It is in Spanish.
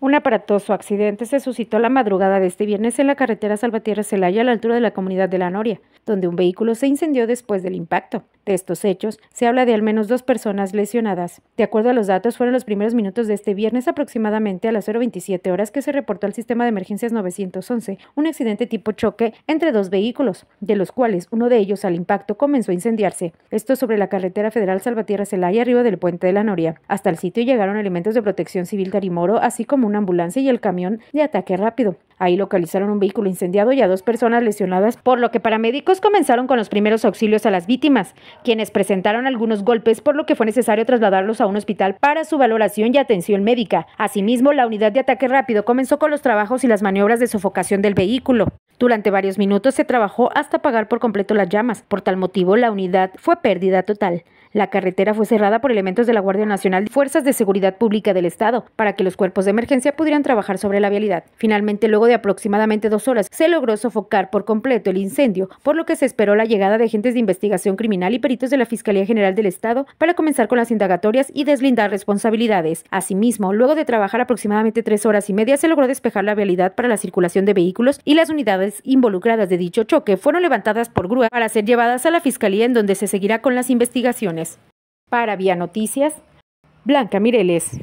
Un aparatoso accidente se suscitó la madrugada de este viernes en la carretera Salvatierra-Celaya a la altura de la comunidad de La Noria, donde un vehículo se incendió después del impacto de estos hechos, se habla de al menos dos personas lesionadas. De acuerdo a los datos, fueron los primeros minutos de este viernes aproximadamente a las 0.27 horas que se reportó al sistema de emergencias 911 un accidente tipo choque entre dos vehículos, de los cuales uno de ellos al impacto comenzó a incendiarse. Esto sobre la carretera federal Salvatierra-Celaya arriba del puente de la Noria. Hasta el sitio llegaron elementos de protección civil Carimoro, así como una ambulancia y el camión de ataque rápido. Ahí localizaron un vehículo incendiado y a dos personas lesionadas, por lo que paramédicos comenzaron con los primeros auxilios a las víctimas, quienes presentaron algunos golpes, por lo que fue necesario trasladarlos a un hospital para su valoración y atención médica. Asimismo, la unidad de ataque rápido comenzó con los trabajos y las maniobras de sofocación del vehículo. Durante varios minutos se trabajó hasta apagar por completo las llamas. Por tal motivo, la unidad fue pérdida total. La carretera fue cerrada por elementos de la Guardia Nacional y Fuerzas de Seguridad Pública del Estado para que los cuerpos de emergencia pudieran trabajar sobre la vialidad. Finalmente, luego de aproximadamente dos horas, se logró sofocar por completo el incendio, por lo que se esperó la llegada de agentes de investigación criminal y peritos de la Fiscalía General del Estado para comenzar con las indagatorias y deslindar responsabilidades. Asimismo, luego de trabajar aproximadamente tres horas y media, se logró despejar la vialidad para la circulación de vehículos y las unidades involucradas de dicho choque fueron levantadas por grúa para ser llevadas a la fiscalía en donde se seguirá con las investigaciones. Para Vía Noticias, Blanca Mireles.